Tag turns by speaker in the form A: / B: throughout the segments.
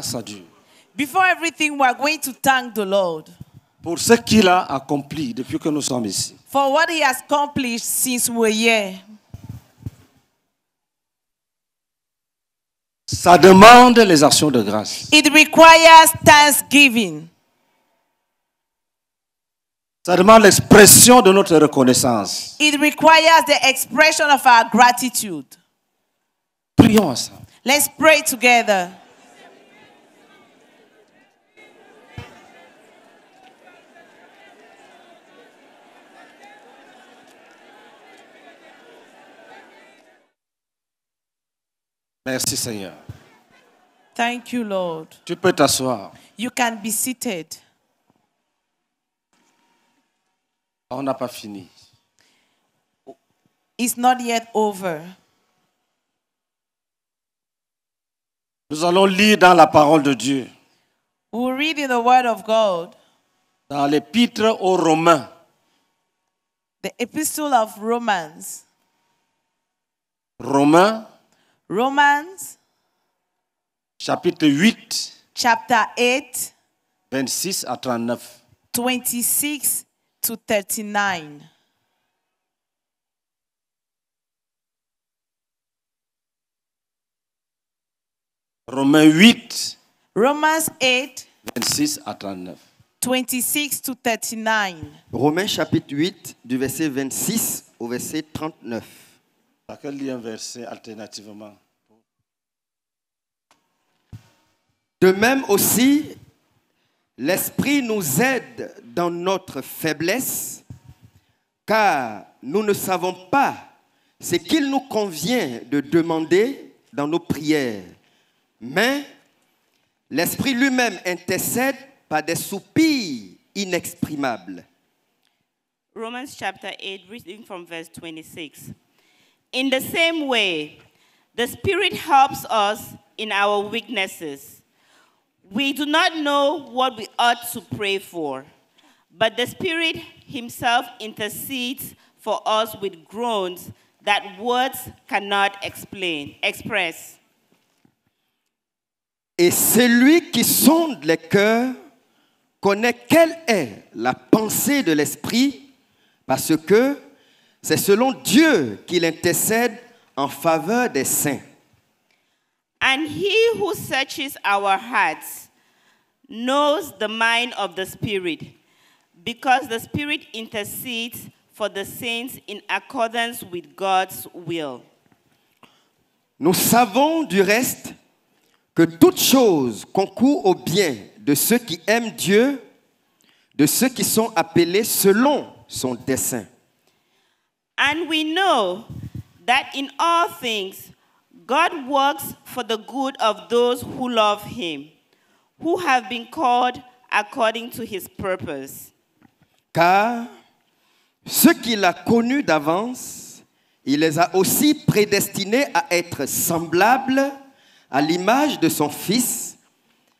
A: grâce à Dieu.
B: Before everything, we are going to thank the Lord.
A: Pour ce qu'il a accompli depuis que nous sommes ici.
B: For what he has accomplished since we're here.
A: Ça demande les actions de grâce.
B: It requires thanksgiving.
A: Ça demande l'expression de notre reconnaissance.
B: It requires the expression of our gratitude. Prions ensemble. Let's pray together. Merci Seigneur. Thank you, Lord. Tu peux t'asseoir. You can be seated. Ah, on n'a pas fini. It's not yet over.
A: Nous allons lire dans la parole de Dieu.
B: We'll read in the word of God.
A: Dans l'épître aux Romains.
B: The epistle of Romans. Romains Romans chapitre 8 chapter 8 26 à 39 26 to 39
A: Romains 8
C: Romans 8 26 à 39
B: 26 to
C: 39 Romains chapitre 8 du verset 26 au verset 39 Chacun lit verset alternativement De même aussi, l'Esprit nous aide dans notre faiblesse, car nous ne savons pas ce qu'il nous convient de demander dans nos prières. Mais l'Esprit lui-même intercède par des soupirs inexprimables.
D: Romans 8, reading from verse 26. In the same way, the Spirit helps us in our weaknesses. We do not know what we ought to pray for, but the Spirit Himself intercedes for us with groans that words cannot explain, express.
C: Et celui qui sonde les cœurs connaît quelle est la pensée de l'Esprit, parce que c'est selon Dieu qu'il intercède en faveur des saints.
D: And he who searches our hearts knows the mind of the Spirit, because the Spirit intercedes for the saints in accordance with God's will.
C: Nous savons du reste que toute chose concourt au bien de ceux qui aiment Dieu, de ceux qui sont appelés selon
D: son dessein. And we know that in all things God works for the good of those who love him, who have been called according to his purpose.
C: Car ceux qu'il a connus d'avance, il les a aussi prédestinés à être semblables à l'image de son Fils,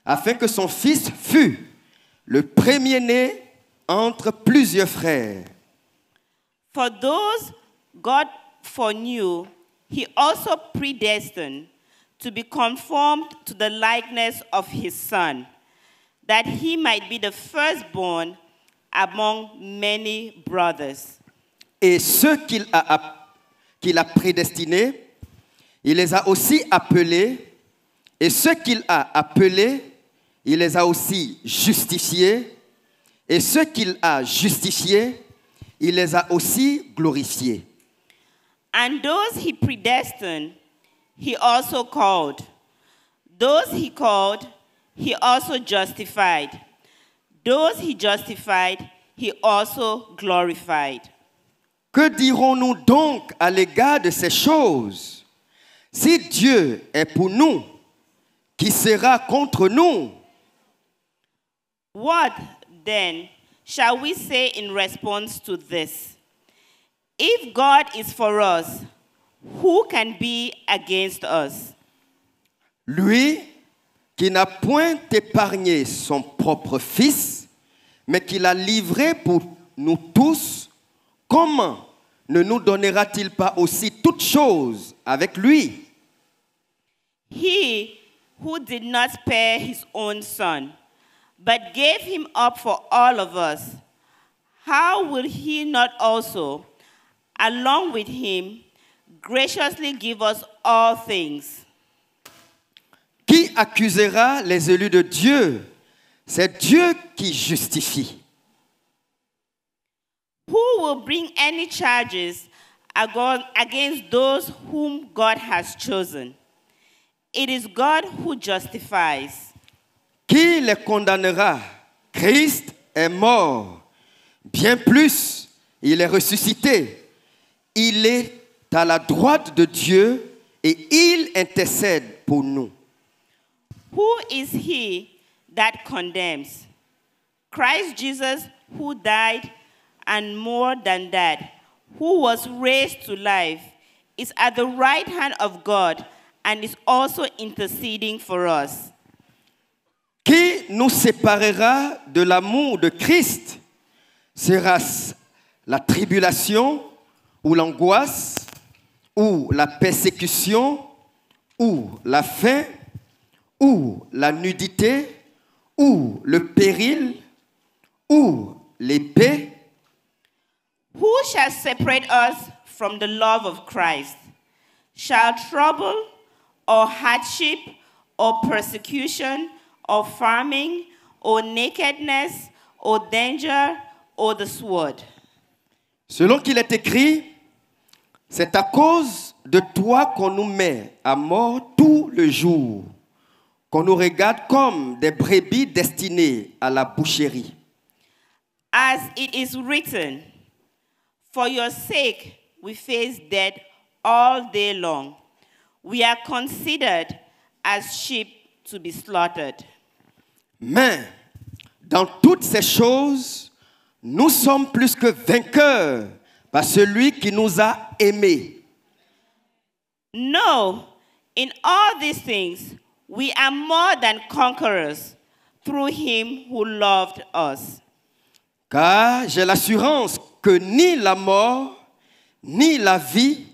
C: afin que son Fils fût le premier-né entre plusieurs frères.
D: For those God foreknew, he also predestined to be conformed to the likeness of his Son, that he might be the firstborn among many brothers. Et ceux qu'il a, qu'il a prédestinés,
C: il les a aussi appelés. Et ceux qu'il a appelés, il les a aussi justifiés. Et ceux qu'il a justifiés, il les a aussi glorifiés.
D: And those he predestined, he also called. Those he called, he also justified. Those he justified, he also glorified.
C: Que dirons-nous donc à l'égard de ces choses Si Dieu est pour nous, qui sera contre
D: nous What then shall we say in response to this? If God is for us, who can be against us? Lui qui n'a point
C: épargné son propre fils, mais qui l'a livré pour nous tous, comment ne nous donnera-t-il pas aussi toutes choses avec lui?
D: He who did not spare his own son, but gave him up for all of us, how will he not also along with him, graciously give us all things. Qui accusera
C: les élus de Dieu C'est Dieu qui justifie.
D: Who will bring any charges against those whom God has chosen? It is God who justifies.
C: Qui les condamnera Christ est mort. Bien plus, il est ressuscité. Il est à la droite de Dieu et il intercède pour nous.
D: Who is he that condemns? Christ Jesus, who died and more than that, who was raised to life, is at the right hand of God and is also interceding for us.
C: Qui nous séparera de l'amour de Christ Sera ce la tribulation ou l'angoisse, ou la persécution, ou la faim, ou la nudité, ou le péril, ou l'épée.
D: Who shall separate us from the love of Christ? Shall trouble, or hardship, or persecution, or famine, or nakedness, or danger, or the sword?
C: Selon qu'il est écrit, c'est à cause de toi qu'on nous met à mort tout le jour, qu'on nous regarde comme des brebis destinées à la boucherie.
D: As it is written, For your sake we face death all day long. We are considered as sheep to be slaughtered.
C: Mais dans toutes ces choses, nous sommes plus que vainqueurs par celui qui nous a aimés.
D: No, in all these things, we are more than conquerors through him who loved us. Car j'ai
C: l'assurance que ni la mort, ni la vie,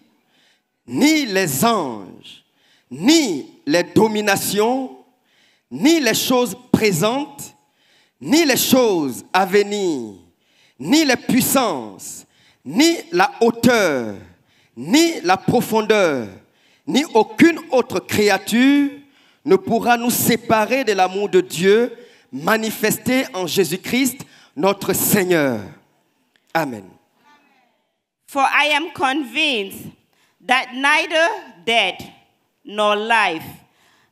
C: ni les anges, ni les dominations, ni les choses présentes, ni les choses à venir, ni les puissances, ni la hauteur, ni la profondeur, ni aucune autre créature ne pourra nous séparer de l'amour de Dieu manifesté en Jésus-Christ, notre Seigneur. Amen.
D: For I am convinced that neither death nor life,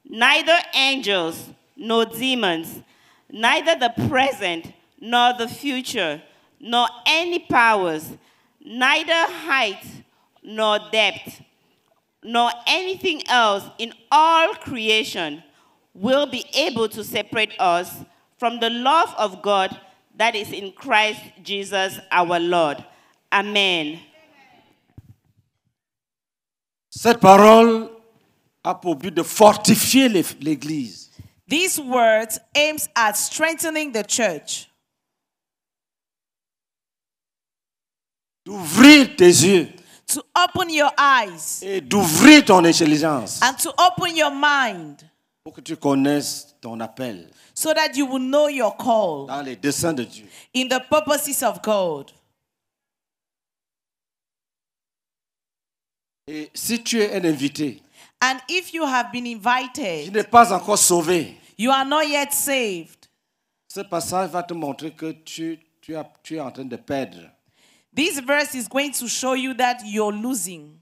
D: neither angels nor demons, neither the present nor the future, nor any powers neither height nor depth nor anything else in all creation will be able to separate us from the love of God that is in Christ Jesus our Lord. Amen. Cette
A: parole a pour but de fortifier l'Église.
D: These words
B: aims at strengthening the church.
A: d'ouvrir tes yeux
B: to open your eyes et
A: d'ouvrir
B: ton intelligence and to open your mind pour que tu connaisses ton appel so that you will know your call dans les desseins de Dieu in the purposes of God et si tu es
A: un invité
B: and if you have been invited tu
A: n'es pas encore sauvé
B: you are not yet saved ce passage va te montrer que tu, tu, as, tu es en train de perdre This verse is going to show you that you're losing.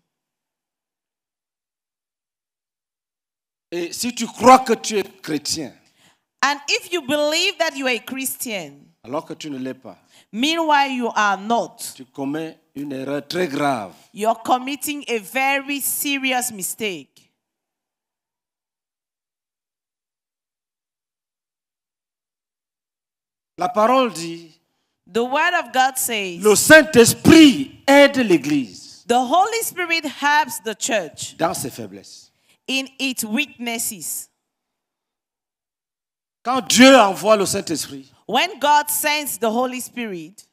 B: Et si tu crois que tu es chrétien, And if you believe that you are a Christian, alors que tu ne l'es pas, meanwhile you are not, tu commets une erreur très grave. you're committing a very serious mistake. La parole dit the word of God says. Le Saint-Esprit aide l'église. The Holy Spirit helps the church. Dans ses faiblesses. In its weaknesses. Quand Dieu envoie le Saint-Esprit. When God sends the Holy Spirit.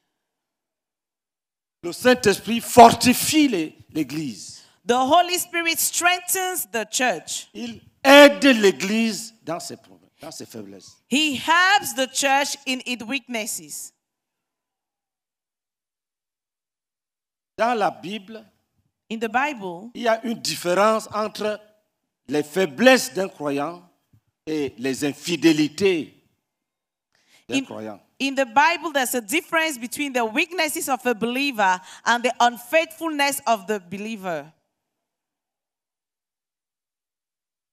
B: Le Saint-Esprit fortifie l'église. The Holy Spirit strengthens the church. Il
A: aide l'église dans ses problèmes, dans ses faiblesses.
B: He helps the church in its weaknesses. Dans la Bible, In the Bible, il y a une différence
A: entre les faiblesses d'un croyant et les infidélités d'un croyant.
B: In the Bible, there's a difference between the weaknesses of a believer and the unfaithfulness of the believer.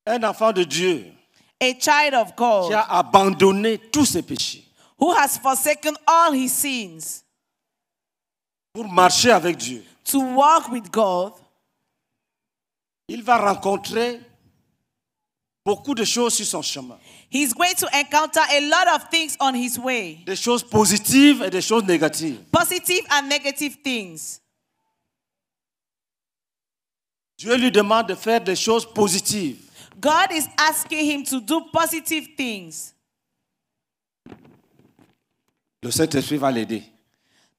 B: Un enfant de Dieu a child of God, qui a abandonné tous ses péchés, who has forsaken all his sins, pour marcher avec Dieu, to walk with God, il va rencontrer beaucoup de choses sur son chemin. He's going to encounter a lot of things on his way. Des choses positives et des choses négatives. Positive and negative things. Dieu lui demande de faire des choses positives. God is asking him to do positive things.
A: Le Saint-Esprit va l'aider.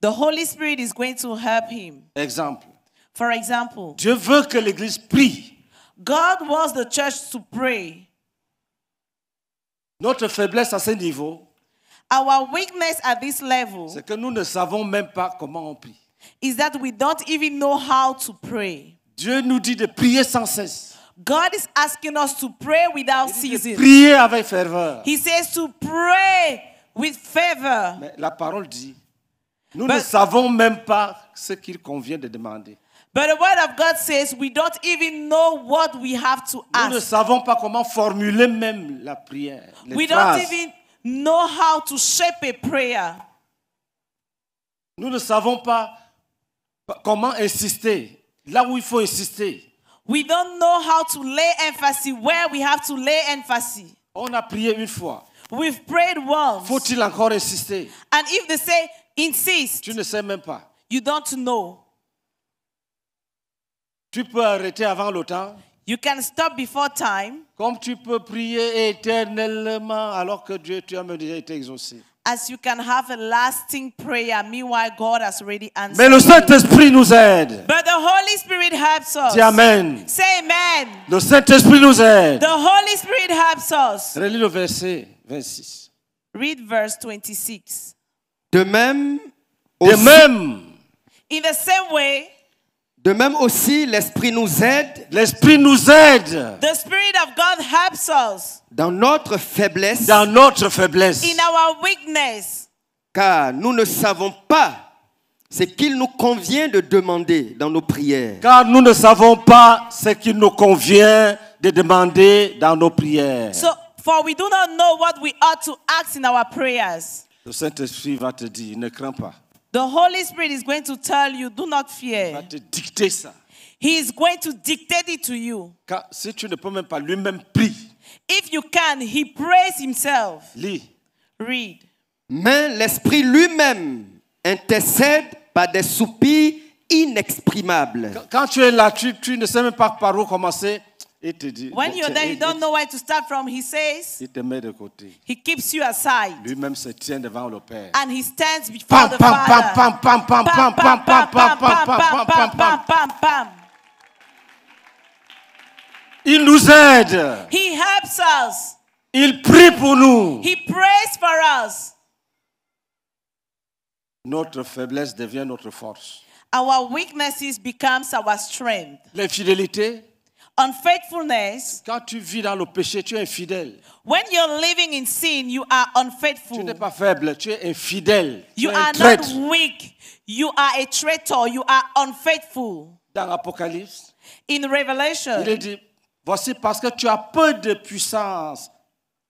B: The Holy Spirit is going to help him. Example. For example, Dieu veut que l'église prie. God wants the church to pray. Notre faiblesse à ce niveau, our weakness at this level, c'est que nous ne savons même pas comment on prie. Is that we don't even know how to pray. Dieu nous dit de prier sans cesse. God is asking us to pray without ceasing. Prier
A: avec ferveur.
B: He says to pray with fervor. Mais la parole dit Nous but, ne savons même pas ce qu'il convient de demander. But the word of God says we don't even know what we have to ask. Nous ne savons pas comment formuler même la prière. we phrases. don't even know how to shape a prayer. Nous ne savons pas comment insister là où il faut insister. We don't know how to lay emphasis where we have to lay emphasis. On a prié une fois. We've prayed once. Faut-il encore insister? And if they say Insiste. Tu ne sais même pas. You don't know. Tu peux arrêter avant le temps. You can stop before time. Comme tu peux prier éternellement alors que Dieu, tu as déjà été exaucé. As you can have a lasting prayer, meanwhile God has already answered. Mais le Saint-Esprit
A: nous aide.
B: But the Holy Spirit helps us. Dis Amen. Say Amen.
A: Le Saint-Esprit nous aide. The
B: Holy Spirit helps us.
A: Relis le verset
B: 26. Read verse 26.
C: De même, de même,
B: in the same way,
C: de même aussi, l'Esprit nous aide. L'Esprit nous aide.
B: The Spirit of God helps us.
C: Dans notre faiblesse. Dans notre faiblesse. In
B: our weakness.
C: Car nous ne savons pas ce qu'il nous convient de demander dans nos prières. Car nous ne savons pas ce qu'il
A: nous convient de demander dans nos prières. So,
C: for we do not know
B: what we ought to ask in our prayers. Le Saint-Esprit
A: va te dire, ne crains pas.
B: The Holy Spirit is going to tell you, do not fear. Il va te dicter ça. He is going to dictate it to you. si tu ne peux même pas, lui-même prier, If you can, he prays himself.
C: Lis. Read. Mais l'Esprit lui-même intercède par des soupirs inexprimables. Quand tu es là, tu ne sais même pas par où
A: commencer. It, it, when you're there, you
B: don't know where to start from. He says, He keeps you aside.
A: And
B: he stands before the Father. Il nous aide. He helps us. Il prie pour nous. He prays for us.
A: Notre faiblesse devient notre force.
B: Our weaknesses becomes our strength. L'infidélité Quand tu vis dans le péché, tu es infidèle. When you're living in sin, you are unfaithful. Tu n'es pas faible, tu es infidèle. You are not weak. You are a traitor. You are unfaithful. Dans l'Apocalypse, in Revelation, il dit
A: voici parce que tu as peu de puissance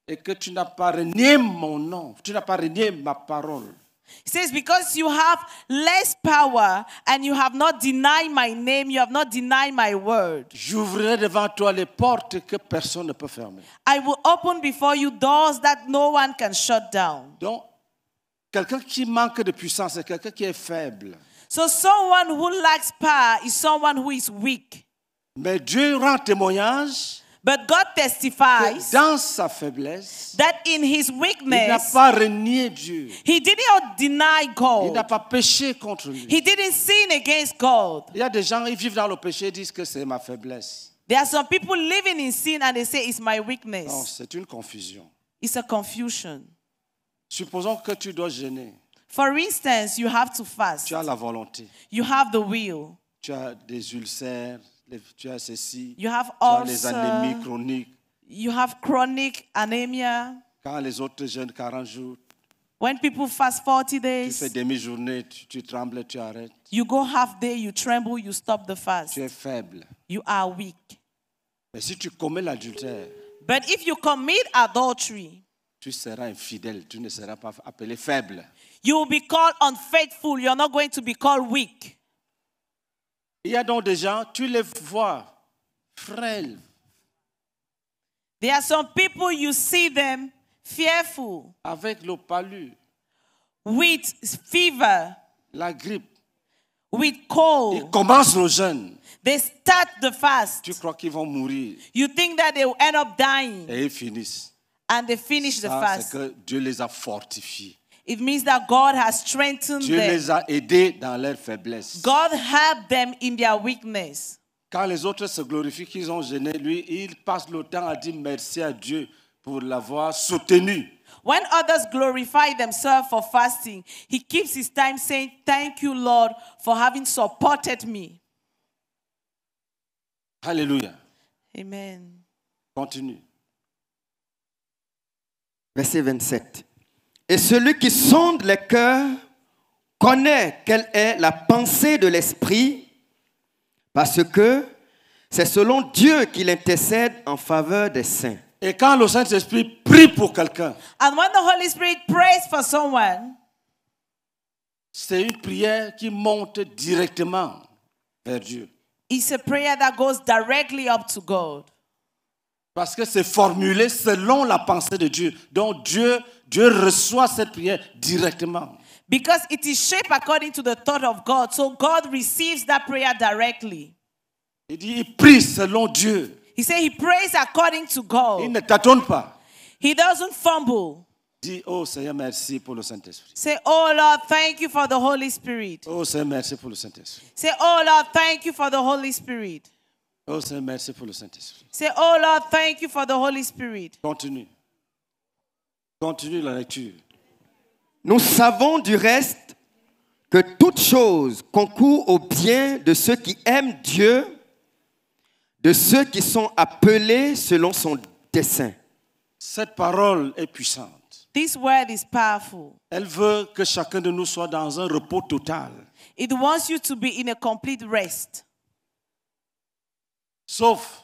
B: et que tu n'as pas
A: renié mon nom, tu n'as pas renié ma parole.
B: He says, Because you have less power and you have not denied my name, you have not denied my word. devant
A: toi les portes que personne ne peut fermer.
B: I will open before you doors that no one can shut down. Donc, quelqu'un qui manque de puissance quelqu'un qui est faible. So, someone who lacks power is someone who is weak. Mais Dieu rend témoignage But God testifies dans sa faiblesse, that in his weakness, il n'a pas renié Dieu. He did not deny God. Il n'a pas péché contre lui. He didn't sin against God. Il y a des gens qui vivent dans le péché et disent que c'est ma faiblesse. There are people living in sin and they say it's my weakness. Non, c'est une confusion. It's a confusion. Supposons que tu dois jeûner. For instance, you have to fast. Tu as la volonté. You have the will. Tu as des ulcères tu as ceci. You have ulcer, tu as les anémies chroniques. You have chronic anemia. Quand les autres jeûnent 40 jours. When people fast 40 days. Tu fais demi-journée, tu, tu, trembles, tu arrêtes. You go half day, you tremble, you stop the fast. Tu es faible. You are weak. Mais si tu commets l'adultère. But if you commit adultery. Tu seras infidèle, tu ne seras pas appelé faible. You will be called unfaithful, you're not going to be called weak. Il y a donc des gens, tu les vois frêles. There are some people you see them fearful. Avec le palu. With fever. La grippe. With cold. Ils commencent le jeûne. They start the fast. Tu crois qu'ils vont mourir. You think that they will end up dying. Et ils finissent. And they finish Ça, the fast. C'est que Dieu les a fortifiés. It means that God has strengthened Dieu them. les a aidés dans
A: leur faiblesse.
B: God helped them in their weakness. Quand les autres se glorifient qu'ils
A: ont gêné, lui, il passe le temps à dire merci à Dieu pour l'avoir soutenu.
B: When others glorify themselves for fasting, he keeps his time saying, Thank you, Lord, for having supported me.
A: Hallelujah.
C: Amen. Continue. Verset 27. Et celui qui sonde les cœurs connaît quelle est la pensée de l'esprit, parce que c'est selon Dieu qu'il intercède en faveur des saints. Et quand le Saint-Esprit prie pour quelqu'un,
B: c'est une prière qui monte directement vers Dieu. Parce que c'est formulé selon la pensée de Dieu. Donc Dieu, Dieu reçoit cette prière directement. Because it is shaped according to the thought of God. So God receives that prayer directly. Il dit, il prie selon Dieu. He said he prays according to God. Il ne tâtonne pas. He doesn't fumble. Dis, oh Seigneur, merci pour le Saint-Esprit. Say, oh Lord, thank you for the Holy Spirit. Oh Seigneur, merci pour le Saint-Esprit. Say, oh Lord, thank you for the Holy Spirit. Oh, c'est merci pour le Saint-Esprit. Say, oh Lord, thank you for the Holy Spirit. Continue.
C: Continue la lecture. Nous savons du reste que toute chose concourt au bien de ceux qui aiment Dieu, de ceux qui sont appelés selon son dessein.
A: Cette parole est
C: puissante.
B: This word is powerful. Elle veut que chacun de nous soit dans un repos total. It wants you to be in a complete rest. Sauf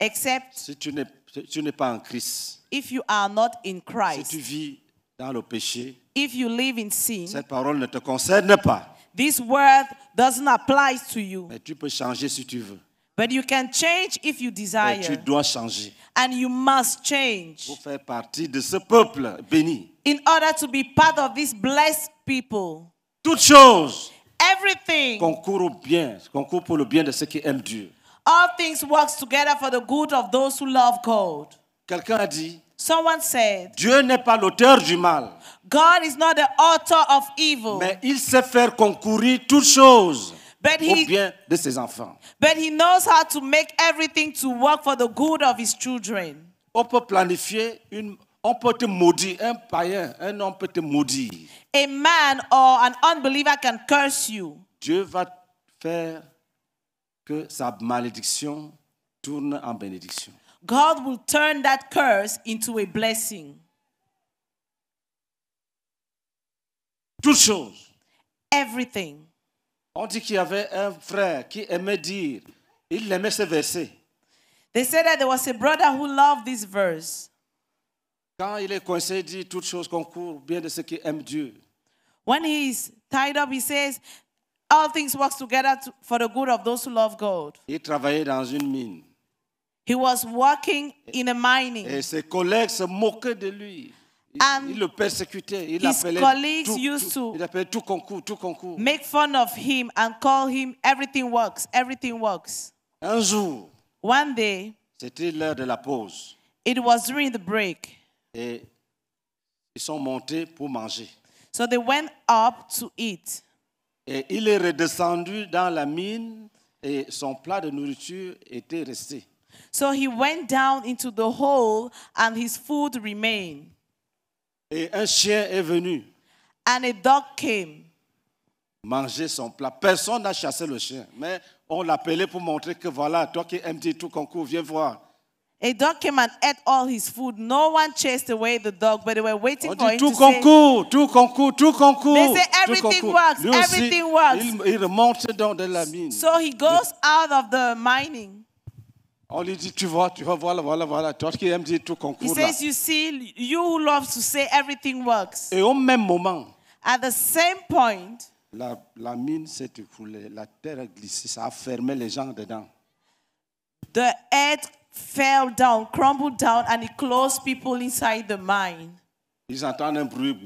B: Except si tu n'es tu n'es pas en Christ. If you are not in Christ. Si tu vis dans le péché. If you live in sin. Cette parole ne te concerne pas. This word doesn't apply to you. Mais tu peux changer si tu veux. But you can change if you desire. Et tu dois changer. And you must change. Pour faire partie de ce peuple béni. In order to be part of this blessed people. Toutes choses. Everything. Concourent au bien, concourent pour le bien de ceux qui aiment Dieu. All things works together for the good of those who love God. Quelqu'un a dit Someone said Dieu n'est pas l'auteur du mal. God is not the author of evil. Mais il sait faire concourir toutes choses but he, au bien
A: de ses enfants.
B: But he knows how to make everything to work for the good of his children. On peut planifier une on peut te maudire, un païen, un homme peut te maudire. A man or an unbeliever can curse you. Dieu va faire que sa malédiction tourne en bénédiction. God will turn that curse into a blessing. Toutes choses. Everything.
A: On dit qu'il y avait un frère qui aimait dire, il aimait ce verset.
B: They said there was a brother who loved this verse. Quand il est coincé, il dit toutes choses concourent bien de ceux qui aiment Dieu. When he is tied up, he says All things work together to, for the good of those who love God. Il travaillait dans une mine. He was working in a mining. Et ses collègues se moquaient de lui. and il le persécutait. Il his colleagues tout, used tout, to tout concours, tout concours. make fun of him and call him everything works, everything works. Un jour, one day, c'était l'heure de la pause. It was during the break. Et ils sont montés pour manger. So they went up to eat. Et il est redescendu dans la mine et son plat de nourriture était resté. So he went down into the hole and his food remained. Et un chien est venu. And a dog came. Manger son plat. Personne n'a chassé le chien, mais on l'appelait pour montrer que voilà, toi qui aimes tout concours, viens voir. A dog came and ate all his food. No one chased away the dog, but they were waiting on for him to concours,
A: say. Tout concours, tout concours. They say everything works, Lui everything aussi, works. Il, il dans de la mine.
B: So he goes out of the mining.
A: He says,
B: you see, you who loves to say everything works. Et au même moment. At the same point.
A: La, la mine s'est écoulée, la terre a glissé, ça a fermé les gens dedans.
B: The earth fell down, crumbled down, and it closed people inside the mine.
A: Ils entendent un bruit.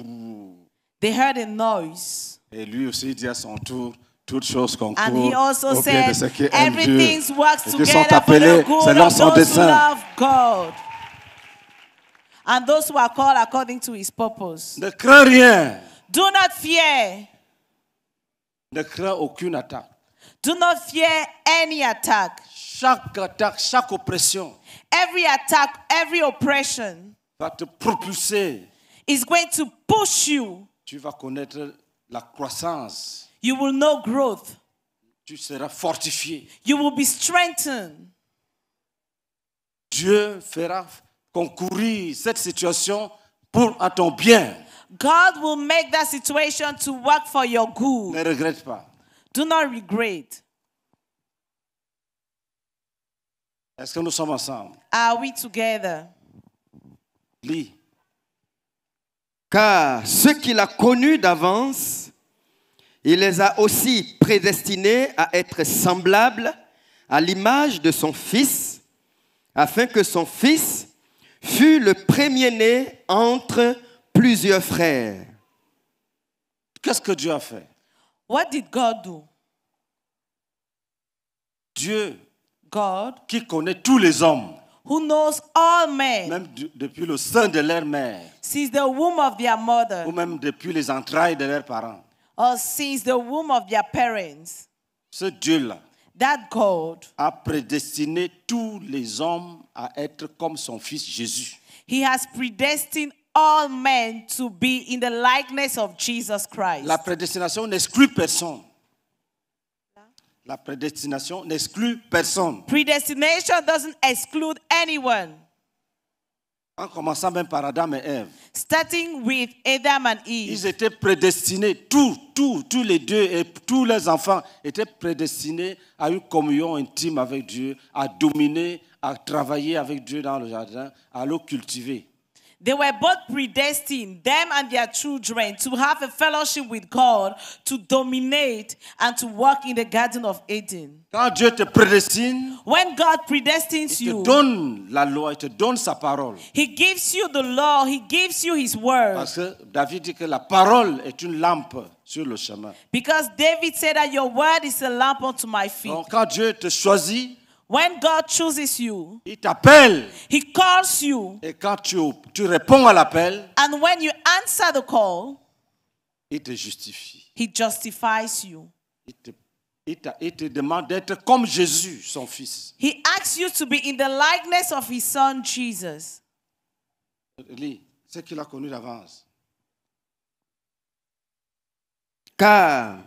A: They heard a noise. Et lui aussi dit à son tour, toutes choses concourent And he also au bien de ceux qui aiment Dieu qui sont appelés selon son dessein.
B: God. And those who are called according to his purpose. Ne crains rien. Do not fear. Ne crains aucune attaque. Do not fear any attack. Chaque attaque, chaque oppression every attack, every oppression va te propulser. is going to push you. Tu vas connaître la croissance. You will know growth. Tu seras fortifié. You will be strengthened. Dieu fera concourir cette situation pour à ton bien. God will make that situation to work for your good. Ne regrette pas. Do not regret. Est-ce
C: que nous sommes ensemble?
B: Are we together?
C: Lis. Car ceux qu'il a connus d'avance, il les a aussi prédestinés à être semblables à l'image de son Fils, afin que son Fils fût le premier-né entre plusieurs frères. Qu'est-ce que Dieu a fait? What did God
B: do? Dieu God, qui connaît tous les hommes, who knows all men, même depuis le sein de leur mère, since the womb of their mother, ou même depuis les entrailles de leurs parents, or since the womb of their parents, ce Dieu-là, That God a
A: prédestiné
B: tous les hommes à être comme son fils Jésus. He has predestined all men to be in the likeness of Jesus Christ. La prédestination n'exclut personne. La prédestination n'exclut personne. Predestination doesn't exclude anyone. En commençant même par Adam et Ève. Starting with Adam and Eve. Ils étaient prédestinés, tous, tous, tous les deux et tous
A: les enfants étaient prédestinés à une communion intime avec Dieu, à dominer,
B: à travailler avec Dieu dans le jardin, à le cultiver. They were both predestined, them and their children, to have a fellowship with God, to dominate, and to walk in the Garden of Eden. Quand Dieu te prédestine, when God predestines il te you, donne la loi, il te donne sa parole. He gives you the law, He gives you His
A: word. Parce que David dit que la parole est une lampe sur le chemin.
B: Because David said that your word is a lamp unto my feet. Donc
A: quand Dieu te choisit, When God chooses
B: you, il t'appelle. He calls you. Et quand tu, tu réponds à l'appel, and when you answer the call, il te justifie. He justifies you.
A: Il te, il te, il te demande d'être comme Jésus, son fils.
B: He asks you to be in the likeness of his son Jesus.
A: Lis ce qu'il a connu
C: d'avance. Car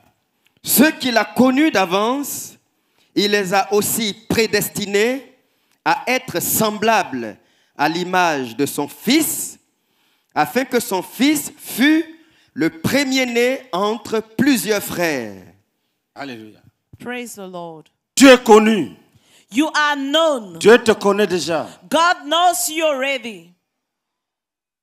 C: ce qu'il a connu d'avance, il les a aussi prédestinés à être semblables à l'image de son Fils, afin que son Fils fût le premier-né entre plusieurs frères. Alléluia.
B: Praise the Lord.
C: Tu es connu. You are known. Dieu
A: te connaît déjà. God knows you already.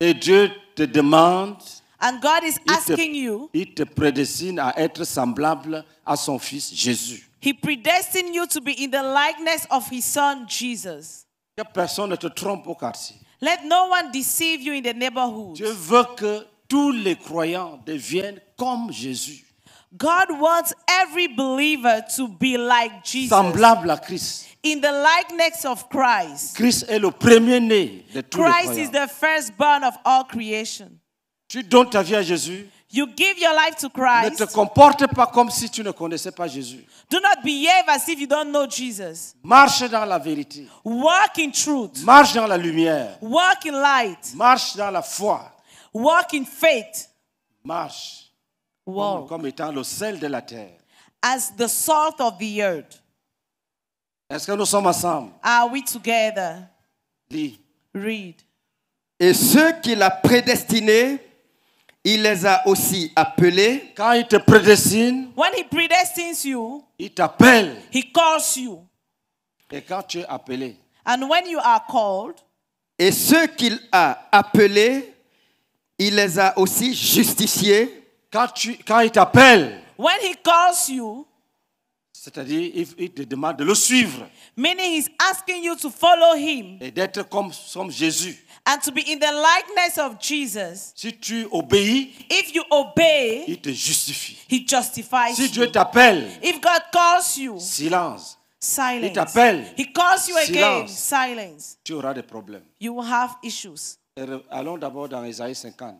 A: Et Dieu te demande.
B: And God is asking you.
A: Il te prédestine à être semblable à son fils Jésus.
B: He predestined you to be in the likeness of his son Jesus. Que personne ne te trompe au quartier. Let no one deceive you in the neighborhood. Dieu veut que tous les croyants deviennent comme Jésus. God wants every believer to be like Jesus. Semblable à Christ. In the likeness of Christ.
A: Christ est le premier-né de
B: tous Christ les croyants. Christ is the firstborn of all creation. Tu donnes ta vie à Jésus. Ne te comporte pas comme si tu ne connaissais pas Jésus. Do not behave as if you don't know Jesus. Marche dans la vérité. Walk in truth. Marche dans la lumière. Walk in light. Marche dans la foi. Walk in faith. Marche. Comme, étant le sel de la terre. As the salt of the earth. Est-ce que nous sommes ensemble? Are we
C: together? Lis. Read. Et ceux qui l'ont prédestiné il les a aussi appelés. Quand il te prédestine,
B: when he il t'appelle. He calls Et quand tu es appelé, and when you are called,
C: et ceux qu'il a appelés, il les a aussi justifiés. Quand, tu, quand il t'appelle,
B: when he calls you,
A: c'est-à-dire il, il, te demande de le suivre.
B: Meaning he's asking you to follow him. Et d'être comme, comme Jésus. and to be in the likeness of Jesus. Si tu obéis, if you obey, il te justifie. He justifies si Dieu if God calls you, silence. Silence. Il He calls you silence. again. Silence.
A: Tu auras des problèmes.
B: You will have issues.
A: Allons d'abord dans Isaïe 50,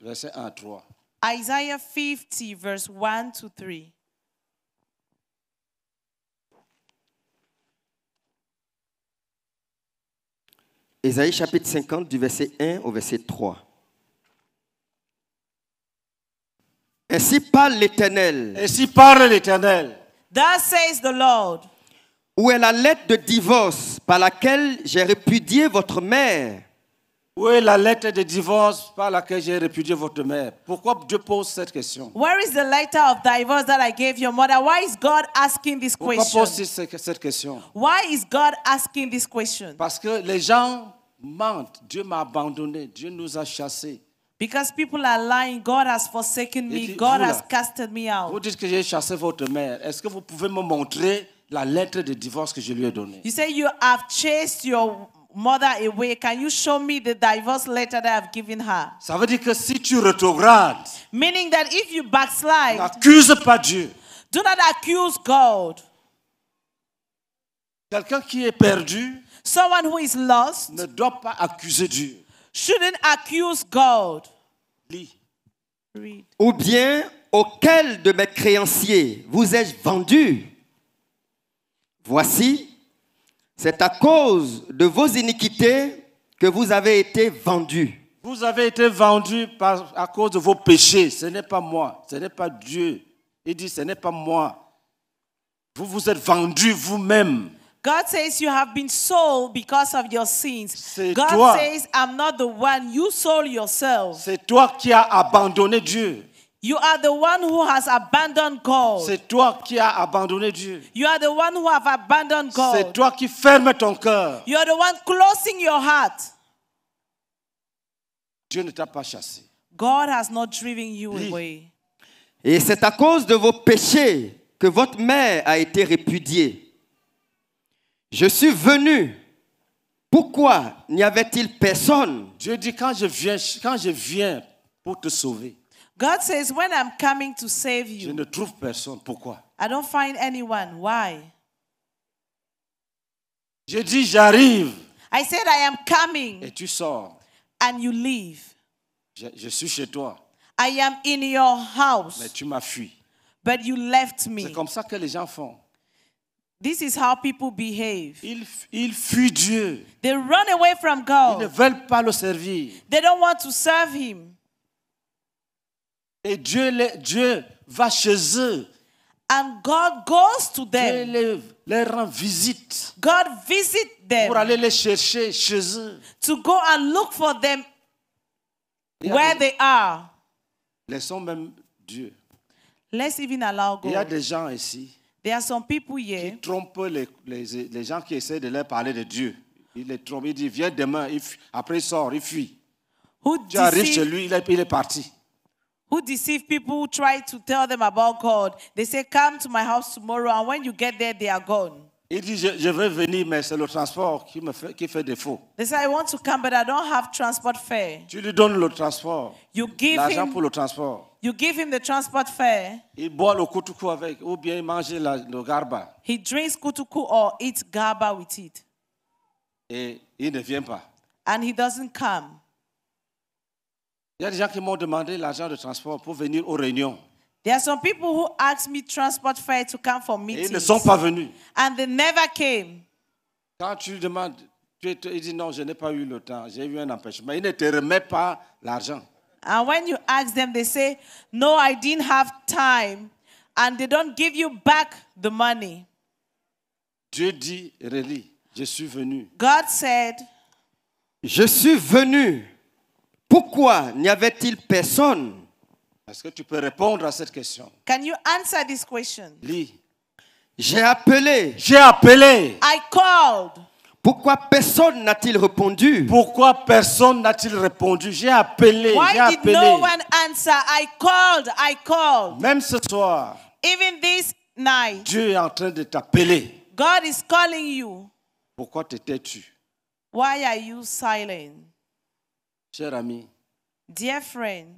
A: verset 1 à 3.
B: Isaiah 50, verse 1 to 3.
C: Ésaïe chapitre 50 du verset 1 au verset 3. Ainsi parle l'Éternel. Ainsi parle l'Éternel. Thus says the Lord. Où est la lettre de divorce par laquelle j'ai répudié votre mère Où est la lettre de divorce par laquelle
A: j'ai répudié votre mère Pourquoi Dieu pose cette question
B: Where is the letter of divorce that I gave your mother? Why is God asking this question? Pourquoi pose-t-il
A: cette question
B: Why is God asking this question? Parce que les gens mentent. Dieu m'a abandonné. Dieu nous a chassés. Because people are lying, God has forsaken me, God has casted me out. Vous dites que j'ai chassé votre
A: mère. Est-ce que vous pouvez me montrer la lettre de divorce que je lui ai donnée?
B: You say you have chased your mother away. Can you show me the divorce letter that I have given her?
A: Ça veut dire que si tu retournes,
B: meaning that if you backslide, n'accuse
A: pas Dieu. Do
B: not accuse God. Quelqu'un qui est perdu ne doit pas accuser Dieu. Shouldn't accuse God.
C: Read. Ou bien, auquel de mes créanciers vous ai-je vendu Voici, c'est à cause de vos iniquités que vous avez été vendus. Vous avez été vendus
A: à cause de vos péchés. Ce n'est pas moi, ce n'est pas Dieu. Il dit, ce n'est pas moi. Vous vous êtes vendus vous-même.
B: God says you have been sold because of your sins. God toi. says I'm not the one you sold yourself. C'est toi qui as abandonné Dieu. You are the one who has abandoned God. C'est toi qui as abandonné Dieu. You are the one who have abandoned God. C'est toi qui ferme ton cœur. You are the one closing your heart.
C: Dieu ne t'a pas chassé. God has not driven you away. Et c'est à cause de vos péchés que votre mère a été répudiée. Je suis venu. Pourquoi n'y avait-il personne? Dieu dit quand je viens, quand je viens
B: pour te sauver. God says when I'm coming to save you. Je ne trouve personne. Pourquoi? I don't find anyone. Why? Je dis j'arrive. I said I am coming. Et tu sors. And you leave. Je, je suis chez toi. I am in your house. Mais tu m'as fui. But you left me. C'est comme ça que les gens font. This is how people behave. Ils, ils fuient Dieu. They run away from God. Ils ne veulent pas le servir. They don't want to serve him. Et Dieu, les, Dieu va chez eux. And God goes to them. Dieu les, les rend visite. God visit them. Pour aller les chercher chez eux. To go and look for them Et where they are. Laissons même Dieu. Let's even allow God. Il y a des gens
A: ici. There are some people here qui trompent les, les, les gens qui essaient de leur parler de Dieu.
B: Il les trompe, il dit viens demain, il après il sort, il fuit. Who tu arrives chez lui, il est, il est parti. Who deceive people who try to tell them about God. They say, Come to my house tomorrow, and when you get there, they are gone. Il dit, je, je veux venir, mais c'est le transport qui me fait, qui fait défaut. They say, I want to come, but I don't have transport fare. Tu lui donnes le transport.
A: You give him pour le
B: transport. You give him the transport fare.
A: Il boit le kutuku avec, ou bien
B: il mange la, le garba. He kutuku or garba with it. Et il ne vient pas. And he doesn't come. Il y a des gens qui m'ont demandé l'argent de transport pour venir aux réunions. There are some people who me transport fare to come for meetings. Et ils ne sont pas venus. And they never came. Quand tu demandes, tu, il dit non, je n'ai pas eu le temps, j'ai eu un empêchement. Il ne te remet pas l'argent. And when you ask them, they say, No, I didn't have time. And they don't give you back the money. Dieu dit, je suis venu. God said,
C: Je suis venu. Pourquoi n'y avait-il personne Est-ce que tu peux répondre à cette question
B: Can you answer this question?
A: Lis. J'ai appelé. J'ai appelé.
B: I called. Pourquoi
A: personne n'a-t-il répondu? Pourquoi personne n'a-t-il répondu? J'ai appelé, j'ai appelé. Why did no one
B: answer? I called, I called. Même ce soir, Even this night, Dieu
A: est en train de t'appeler.
B: God is calling you.
A: Pourquoi t'étais-tu?
B: Why are you silent? Cher ami, Dear friend,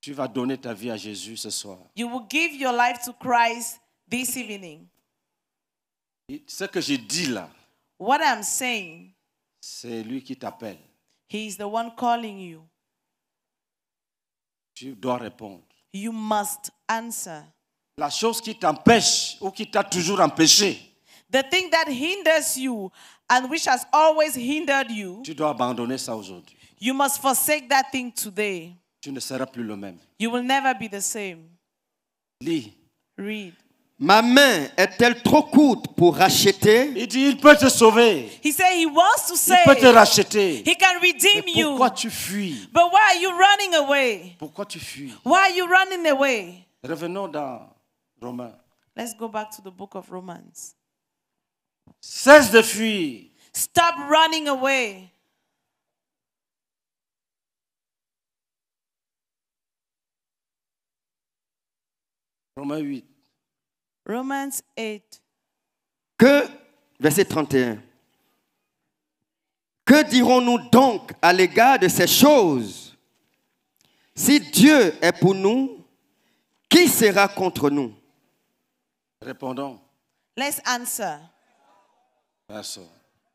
A: tu vas donner ta vie à Jésus ce soir.
B: you will give your life to Christ this evening.
A: ce que je dis là,
B: What I'm saying,
A: c'est lui qui t'appelle.
B: He is the one calling you.
A: Tu dois répondre.
B: You must answer. La chose
A: qui t'empêche ou qui t'a toujours empêché.
B: The thing that hinders you and which has always hindered you. Tu dois abandonner ça aujourd'hui. You must forsake that thing today. Tu ne seras plus le même. You will never be the same. Lis.
C: Read. Ma main est-elle trop courte pour racheter? Il dit, il peut te sauver.
B: He said he wants to save. Il peut te racheter. He can redeem Mais pourquoi you. tu fuis? But why are you running away?
A: Pourquoi tu fuis?
B: Why are you running away?
A: Revenons dans Romains.
B: Let's go back to the book of Romans.
A: Cesse de fuir.
B: Stop running away. Romains 8. Romans 8.
C: Que, verset 31. Que dirons-nous donc à l'égard de ces choses Si Dieu est pour nous, qui sera contre nous Répondons.
B: Let's answer.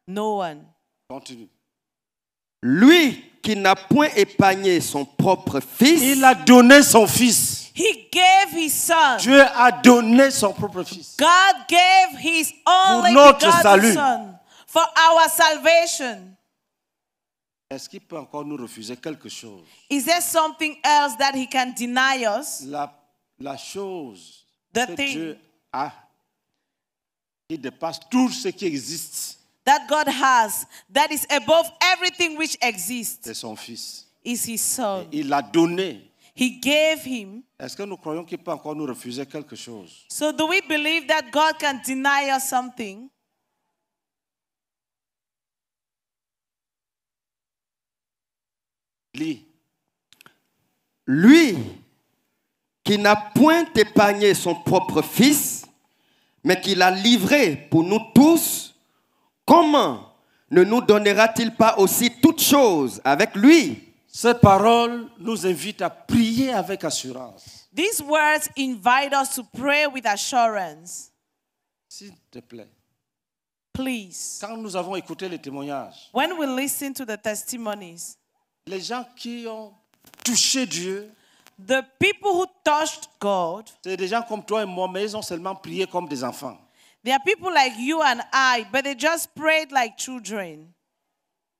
C: No one. Continue. Lui qui n'a point épargné son propre fils. Il a donné son fils.
B: He gave his son.
A: Dieu a donné son propre fils.
B: God gave his only pour notre salut. Son for our salvation. Est-ce qu'il peut encore nous refuser quelque chose? Is there something else that he can deny us? La, la chose The que thing Dieu a qui dépasse tout ce qui existe. That God has, that is above everything which exists.
A: C'est son fils.
B: Is his son.
A: Et il l'a donné. He gave him est-ce que nous croyons qu'il peut encore nous refuser quelque chose?
B: So do we believe that God can deny us something?
C: Lui qui n'a point épargné son propre fils, mais qui l'a livré pour nous tous, comment ne nous donnera-t-il pas aussi toute chose avec lui? Cette parole nous invite à prier prier avec assurance.
B: These words invite us to pray with assurance. S'il te plaît. Please. Quand nous avons écouté les témoignages, When we listen to the testimonies, les gens qui ont touché Dieu, the people who touched God, c'est des gens comme toi et moi, mais ils ont seulement prié comme des enfants. There are people like you and I, but they just prayed like children.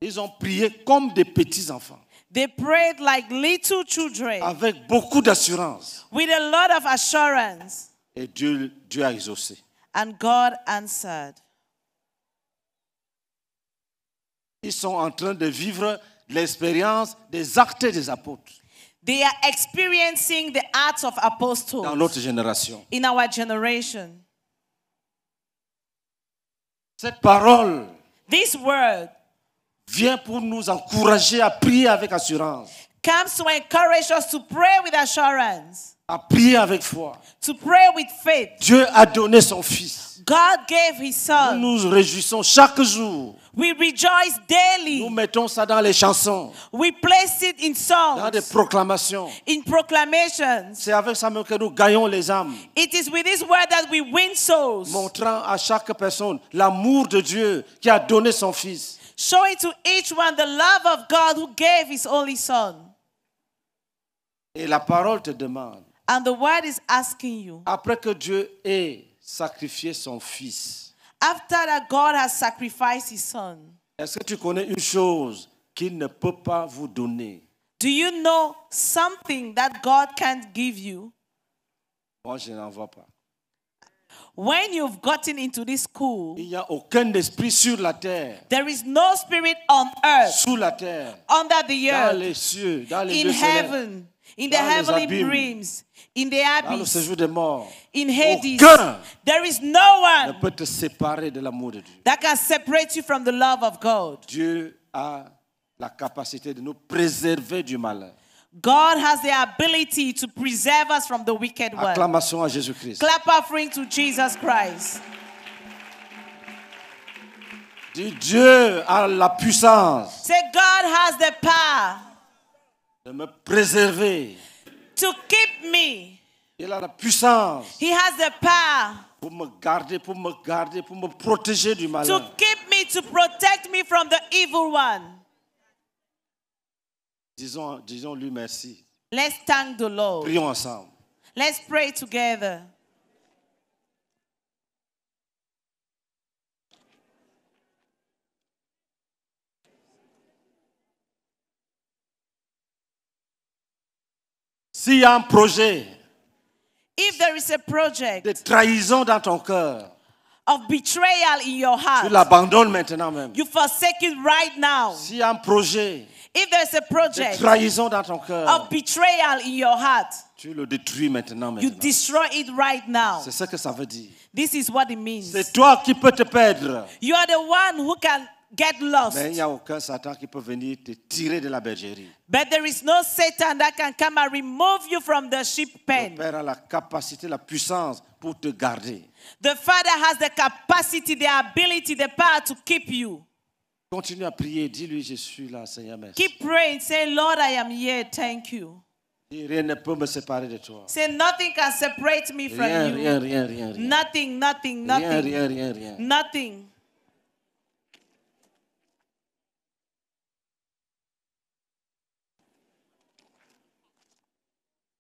B: Ils ont prié comme des petits enfants. They prayed like little children. Avec beaucoup d'assurance. With a lot of assurance. Et
A: Dieu, Dieu a exaucé.
B: And God answered. Ils sont en train de vivre l'expérience des actes des apôtres. They are experiencing the acts of apostles. Dans notre génération. In our generation. Cette
A: parole.
B: This word
A: vient pour nous encourager à prier avec assurance.
B: Comes to encourage us to pray with assurance. À prier avec foi. To pray with faith. Dieu a donné son fils. God gave his son. Nous nous réjouissons chaque jour. We rejoice daily. Nous mettons ça dans les chansons. We place it in songs. Dans des proclamations. In proclamations. C'est avec ça que nous gagnons les âmes. It is with this word that we win souls.
A: Montrant à chaque personne l'amour de Dieu qui a donné
B: son fils. showing to each one the love of God who gave his only son.
A: Et la parole te demande.
B: And the word is asking you. Après que Dieu ait sacrifié son fils. After that God has sacrificed his son. Est-ce que tu connais une chose qu'il ne peut pas vous donner? Do you know something that God can't give you?
A: Moi, je n'en vois pas.
B: When you've gotten into this school, il aucun esprit sur la terre. There is no spirit on earth. Sous la terre. Under the earth. Dans les cieux, dans les in heaven. In the heavenly realms, in the abyss, in Hades, there is no one ne peut te séparer de l'amour de Dieu. that can separate you from the love of God. Dieu a la capacité de nous préserver du malheur. God has the ability to preserve us from the wicked one.
A: Aclamação a Jesus
B: Cristo. Clap offering to Jesus Christ. De
A: Dieu a la puissance.
B: Say God has the power.
A: De me préserver.
B: To keep me. Il a la
A: puissance.
B: He has the power.
A: Pour me garder, pour me garder, pour me protéger du malin. To
B: keep me, to protect me from the evil one. Disons, disons lui merci. Let's thank the Lord. Prions ensemble. Let's pray together. S'il y a un projet If there is a project de trahison
A: dans ton cœur,
B: of betrayal in your heart, tu l'abandonnes maintenant même. You forsake it right now. S'il y a un projet If there's a project trahison dans ton cœur, of betrayal in your heart, tu le détruis maintenant. maintenant. You destroy it right now. C'est ce que ça veut dire. This is what it means. C'est toi qui peux te perdre. You are the one who can get lost. Mais il n'y a aucun Satan qui peut venir te tirer de la bergerie. But there is no Satan that can come and remove you from the sheep pen. Le Père a la capacité, la puissance pour te garder. The Father has the capacity, the ability, the power to keep you.
A: Continue à prier. Dis-lui, je suis là, Seigneur, merci.
B: Keep praying. Say, Lord, I am here. Thank you.
A: Rien ne peut me séparer de toi.
B: Say, nothing can separate me from rien, you. Rien, rien, rien, rien. Nothing, nothing, nothing. Rien, rien, rien, Nothing.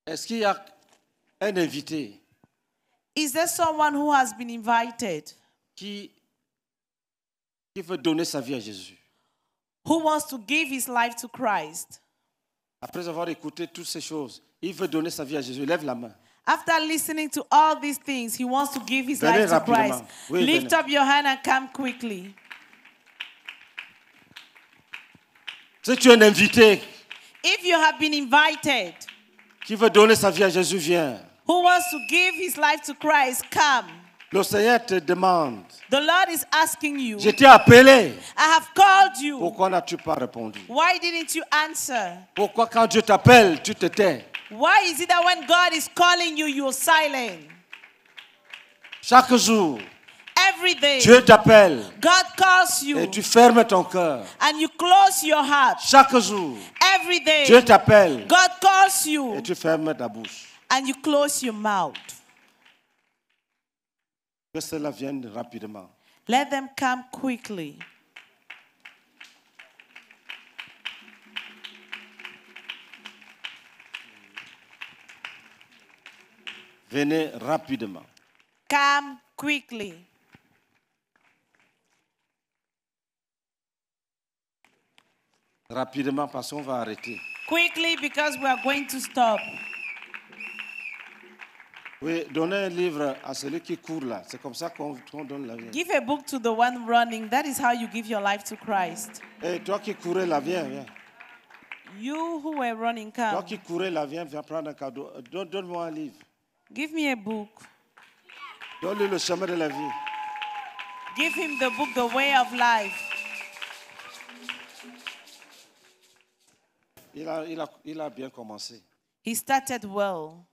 A: Est-ce qu'il y a un invité?
D: Is
B: there someone who has been invited? Qui qui veut donner sa vie à Jésus. Who wants to give his life to Christ? Après avoir écouté toutes ces choses, il veut donner sa vie à Jésus. Lève la main. After listening to all these things, he wants to give his Venez life to Christ. Oui, Lift venez. up your hand and come quickly.
A: Si tu es invité
B: If you have been invited,
A: qui veut donner sa vie à Jésus, viens.
B: who wants to give his life to Christ, come.
A: Le Seigneur te demande.
B: The Lord is asking you. Je t'ai
A: appelé.
B: I have called you.
A: Pourquoi n'as-tu pas répondu?
B: Why didn't you answer?
A: Pourquoi quand Dieu t'appelle, tu te tais?
B: Why is it that when God is calling you, you're silent?
A: Chaque jour.
B: Every day, Dieu
A: t'appelle.
B: God calls you. Et
A: tu fermes ton cœur.
B: And you close your heart.
A: Chaque jour.
B: Every day, Dieu
A: t'appelle. God
B: calls you. Et tu fermes ta bouche. And you close your mouth. Que cela vienne rapidement. Let them come quickly.
A: Venez rapidement.
B: Come quickly.
A: Rapidement parce qu'on va arrêter.
B: Quickly because we are going to stop.
A: Oui, donnez un livre à celui qui court là. C'est comme ça qu'on donne la vie. Give
B: a book to the one running. That is how you give your life to Christ.
A: Et eh, toi qui courais là, viens, viens.
B: You who were running, come. Toi qui courais là, viens, viens prendre un cadeau. Euh, donne-moi un livre. Give me a book.
A: Donne-lui le chemin de la vie.
B: Give him the book, The Way of Life. Il a, il a, il a bien commencé. He started well.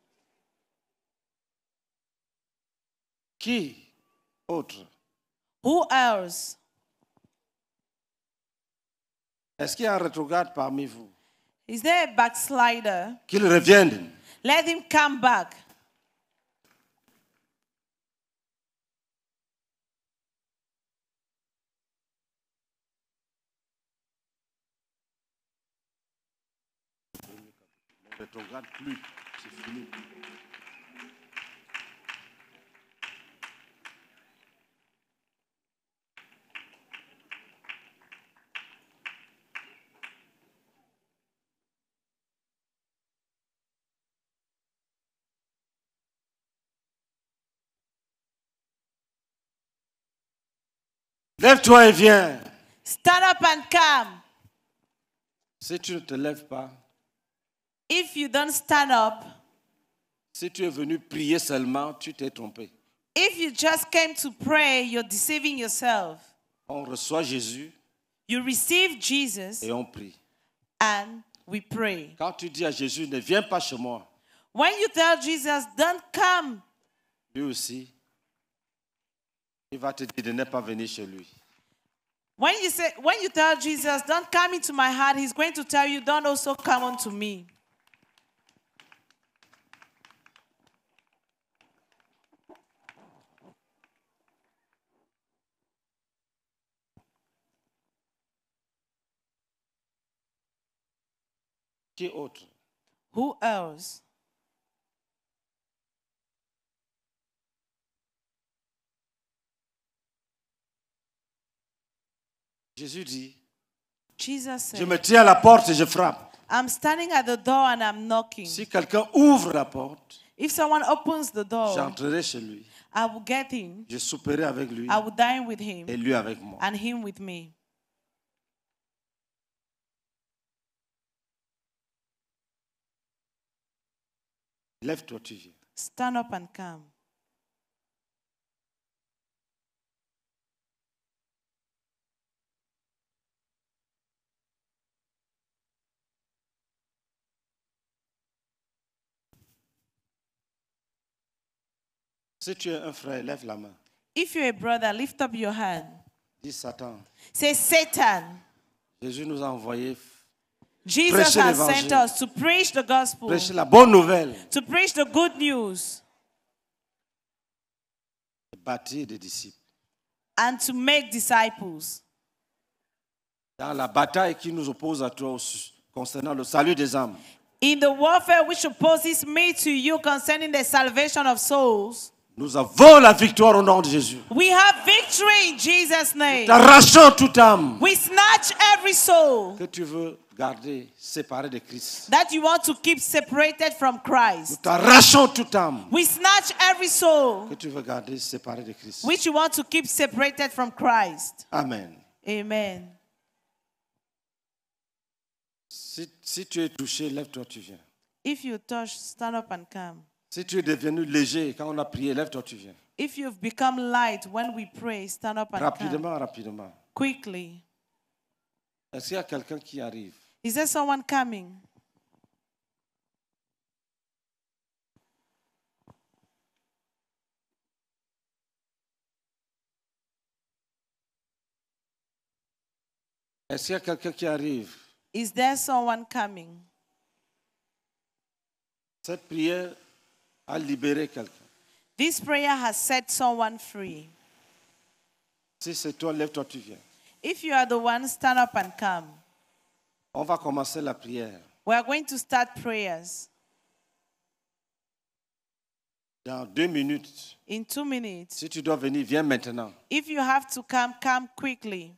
B: Qui autre? Who else? Est-ce qu'il y a un rétrograde parmi vous? Is there a backslider?
A: Qu'il revienne.
B: Let him come back.
A: rétrograde plus. C'est fini. Lève-toi et viens.
B: Stand up and come.
A: Si tu ne te lèves pas,
B: If you don't stand up,
A: si tu es venu prier seulement, tu t'es trompé.
B: if you just came to pray, you're deceiving yourself. On reçoit Jésus You receive Jesus et on prie. and we pray. Quand tu dis à Jésus, ne viens pas chez moi, When you tell Jesus, don't come, lui aussi,
A: Il va te dire de ne pas venir chez lui.
B: When you say when you tell Jesus, don't come into my heart, he's going to tell you, don't also come unto me. Qui autre? Who else? Jésus dit, said, je me tiens
A: à la porte et je frappe.
B: I'm standing at the door and I'm knocking. Si quelqu'un ouvre la porte, If someone opens the door, j'entrerai chez lui. I will get in. Je souperai avec lui. I will dine with him. Et lui avec moi. And him with me.
A: Lève-toi, tu viens.
B: Stand up and come.
A: Si tu es un frère, lève la main.
B: If you're a brother, lift up your hand.
A: Dis Satan.
B: Say Satan.
A: Jésus nous a envoyé.
B: Jesus has sent us to preach the gospel. Prêcher la bonne nouvelle. To preach the good news.
A: Bâtir des disciples.
B: And to make disciples.
A: Dans la bataille qui nous oppose à toi concernant le salut des âmes.
B: In the warfare which opposes me to you concerning the salvation of souls.
A: Nous avons la victoire au nom de Jésus.
B: We have victory in Jesus name. Arrachons
A: toute âme.
B: We snatch every soul. Que tu veux garder séparé de Christ. That you want to keep separated from Christ. Nous arrachons toute âme. We snatch every soul. Que tu veux
A: garder séparé de Christ.
B: Which you want to keep separated from Christ. Amen. Amen.
A: Si, si tu es touché, lève-toi, tu viens.
B: If you touch, stand up and come.
A: Si tu es devenu léger quand on a prié, lève-toi, tu viens.
B: If you've become light when we pray, stand up and Rapidement, come. rapidement. Quickly.
A: Est-ce qu'il y a quelqu'un qui arrive?
B: Is there someone coming? Est-ce qu'il y a quelqu'un qui arrive? Is there someone coming? Cette prière a libéré quelqu'un. This prayer has set someone free. Si c'est toi, lève-toi, tu viens. If you are the one, stand up and come.
A: On va commencer la prière.
B: We are going to start prayers.
A: Dans deux minutes.
B: In two minutes.
A: Si tu dois venir, viens maintenant.
B: If you have to come, come quickly.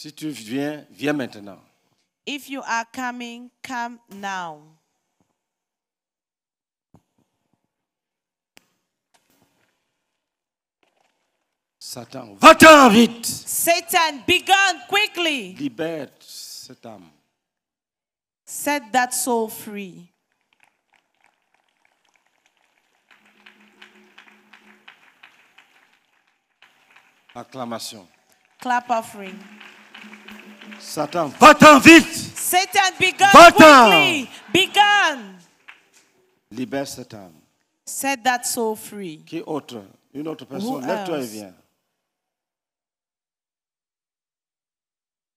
A: Si tu viens, viens maintenant.
B: If you are coming, come now.
A: Satan, va-t'en vite.
B: Satan, be quickly.
A: Libère cette âme.
B: Set that soul free.
A: Acclamation.
B: Clap offering.
A: Satan, va-t'en vite. Satan,
B: va-t'en. Began. Libère cette Set that soul free. Qui autre? Une autre personne. Lève-toi et viens.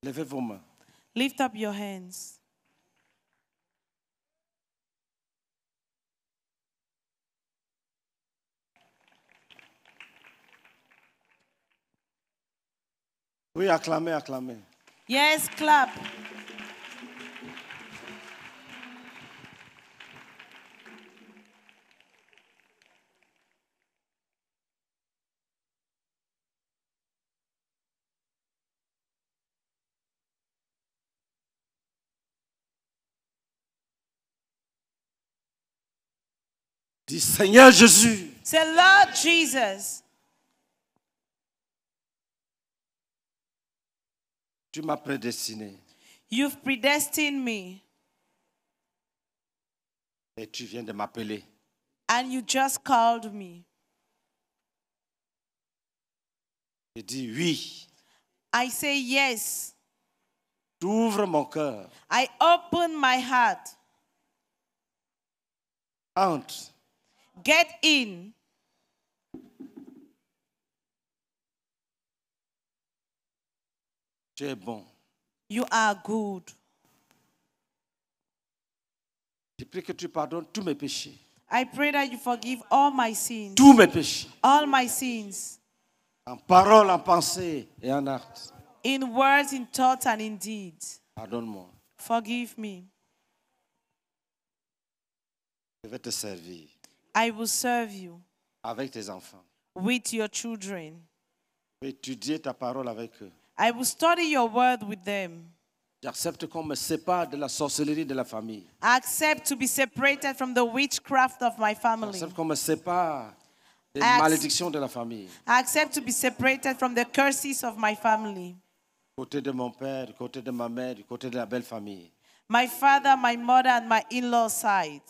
B: Levez vos mains. Lift up your hands.
A: Oui, acclamez, acclamez.
B: Yes, clap.
C: Dis Seigneur Jésus. C'est
B: Lord Jesus.
A: Tu m'as prédestiné.
B: You've predestined me.
A: Et tu viens de m'appeler.
B: And you just called me.
A: Je dis oui.
B: I say yes. J'ouvre mon cœur. I open my heart. Entre. Get in. Tu es bon. You are good.
A: Je prie que tu pardonnes tous mes péchés.
B: I pray that you forgive all my sins. Tous mes péchés. All my sins.
A: En parole, en pensée et en acte.
B: In words, in thought and in deeds. Pardonne-moi. Forgive me.
A: Je vais te servir.
B: I will serve you.
A: Avec tes enfants.
B: With your children.
A: Étudier ta parole avec eux.
B: I will study your word with them. J'accepte qu'on me sépare de la sorcellerie de la famille. I accept to be separated from the witchcraft of my family. J'accepte qu'on me sépare des I malédictions de la famille. I accept to be separated from the curses of my family.
A: Côté de mon père, côté de ma mère, côté de la belle famille.
B: My father, my mother and my in-law side.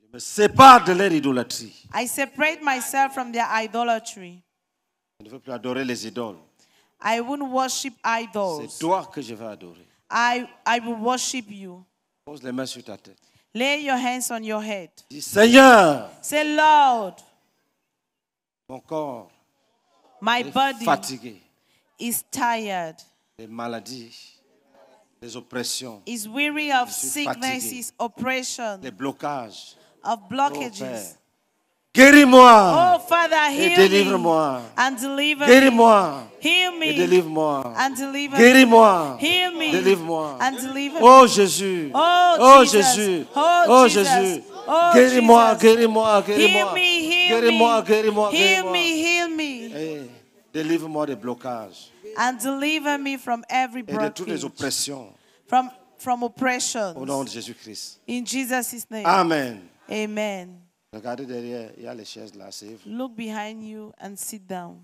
A: Je me sépare de leur idolâtrie.
B: I separate myself from their idolatry. Je ne veux plus adorer les idoles. I won't worship idols. C'est toi que je vais adorer. I, I will worship you. Pose les mains sur ta tête. Lay your hands on your head. Dis, Seigneur. Say, Lord. Mon corps. My body fatigué. is tired. Les maladies. Les oppressions. Is weary of sicknesses, fatigué. oppression. Les blocages. Of blockages. Oh, Guéris-moi. Oh, Father, heal et délivre-moi. Guéris-moi. Heal me. Et délivre-moi. Guéris-moi. Heal me. Délivre-moi. Oh Jésus. Oh, oh Jésus. Oh, oh Jésus. Oh, guéris-moi, guéris-moi, guéris-moi. Guéris-moi, guéris-moi. Heal me, heal me.
A: Eh, délivre-moi des
B: blocages. And deliver me from every Et de toutes les oppressions. From, from oppressions. Au nom de Jésus-Christ. In Jesus' name. Amen. Amen. Regardez
A: derrière, il y a les chaises là, c'est
B: Look behind you and sit down.